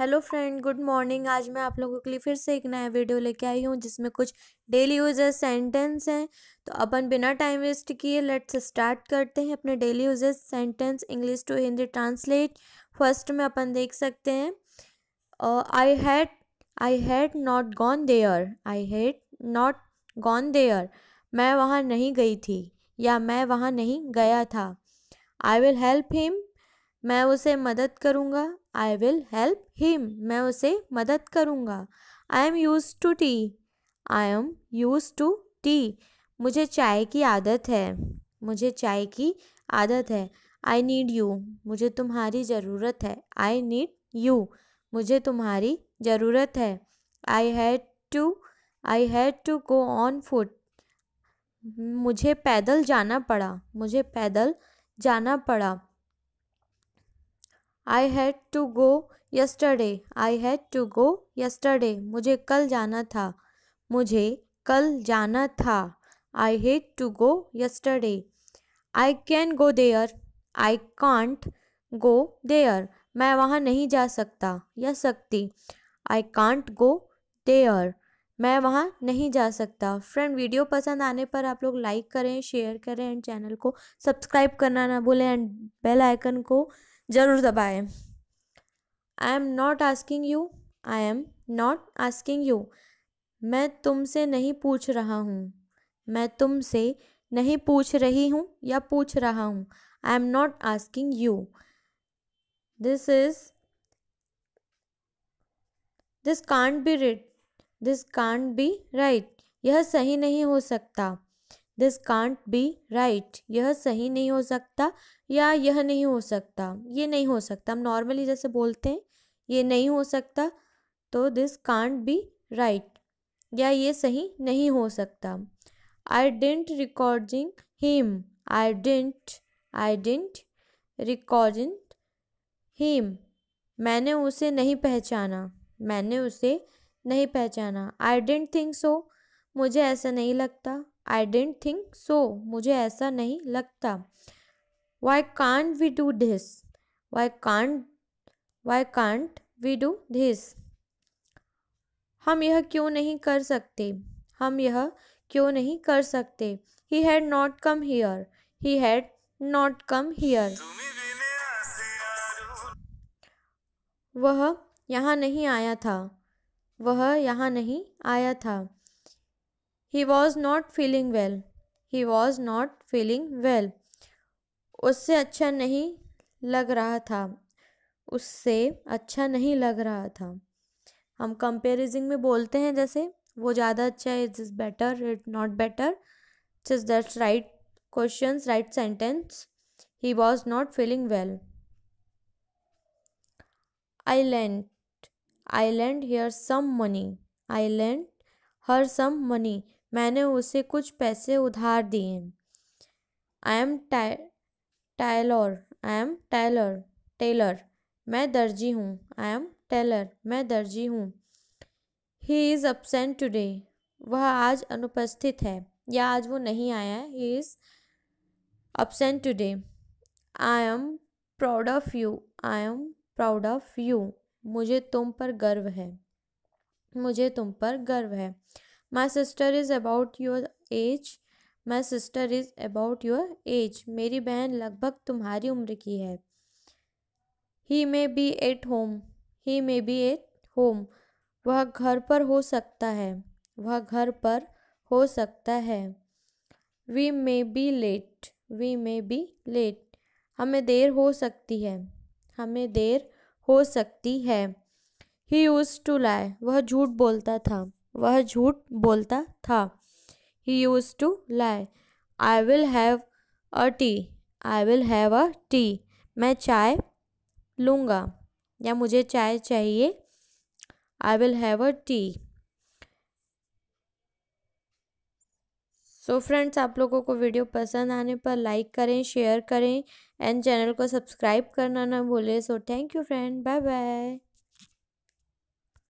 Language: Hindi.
हेलो फ्रेंड गुड मॉर्निंग आज मैं आप लोगों के लिए फिर से एक नया वीडियो लेके आई हूँ जिसमें कुछ डेली यूजर सेंटेंस हैं तो अपन बिना टाइम वेस्ट किए लेट्स स्टार्ट करते हैं अपने daily user sentence English to Hindi translate first में अपन देख सकते हैं I had I had not gone there I had not gone there मैं वहाँ नहीं गई थी या मैं वहाँ नहीं गया था आई विल हेल्प हिम मैं उसे मदद करूँगा आई विल हेल्प हिम मैं उसे मदद करूँगा I am used to tea I am used to tea मुझे चाय की आदत है मुझे चाय की आदत है आई नीड यू मुझे तुम्हारी ज़रूरत है आई नीड यू मुझे तुम्हारी ज़रूरत है I had to I had to go on foot मुझे पैदल जाना पड़ा मुझे पैदल जाना पड़ा I had to go yesterday I had to go yesterday मुझे कल जाना था मुझे कल जाना था I had to go yesterday I can go there I can't go there मैं वहाँ नहीं जा सकता या सकती आई कांट गो देयर मैं वहाँ नहीं जा सकता फ्रेंड वीडियो पसंद आने पर आप लोग लाइक करें शेयर करें एंड चैनल को सब्सक्राइब करना ना भूलें एंड बेल आइकन को ज़रूर दबाएं I am not asking you I am not asking you मैं तुमसे नहीं पूछ रहा हूँ मैं तुमसे नहीं पूछ रही हूँ या पूछ रहा हूँ I am not asking you this is this can't be right this can't be right यह सही नहीं हो सकता दिस कांट बी राइट यह सही नहीं हो सकता या यह नहीं हो सकता ये नहीं हो सकता हम नॉर्मली जैसे बोलते हैं ये नहीं हो सकता तो दिस कांट बी राइट या ये सही नहीं हो सकता I didn't recording him I didn't I didn't recording him मैंने उसे नहीं पहचाना मैंने उसे नहीं पहचाना आई डेंट थिंक सो मुझे ऐसा नहीं लगता आई डेंट थिंक सो मुझे ऐसा नहीं लगता why can't we do this why can't why can't we do this हम यह क्यों नहीं कर सकते हम यह क्यों नहीं कर सकते he had not come here he had not come here वह यहाँ नहीं आया था वह यहाँ नहीं आया था he was not feeling well he was not feeling well उससे अच्छा नहीं लग रहा था उससे अच्छा नहीं लग रहा था हम कंपेरिजिंग में बोलते हैं जैसे वो ज़्यादा अच्छा है it is better it not better it is that's right question right sentence he was not feeling well I lent I lent her some money I lent her some money मैंने उसे कुछ पैसे उधार दिए I am tailor I am tailor tailor मैं दर्जी हूँ आई एम टेलर मैं दर्जी हूँ ही इज़ अपसेंट टूडे वह आज अनुपस्थित है या आज वो नहीं आया है he is absent today I am proud of you I am proud of you मुझे तुम पर गर्व है मुझे तुम पर गर्व है my sister is about your age my sister is about your age मेरी बहन लगभग तुम्हारी उम्र की है he may be at home he may be at home वह घर पर हो सकता है वह घर पर हो सकता है we may be late we may be late हमें देर हो सकती है हमें देर हो सकती है ही यूज़ टू लाई वह झूठ बोलता था वह झूठ बोलता था he used to lie I will have a tea I will have a tea मैं चाय लूँगा या मुझे चाय चाहिए I will have a tea so friends आप लोगों को वीडियो पसंद आने पर लाइक करें शेयर करें एंड चैनल को सब्सक्राइब करना ना भूलें so thank you friend bye bye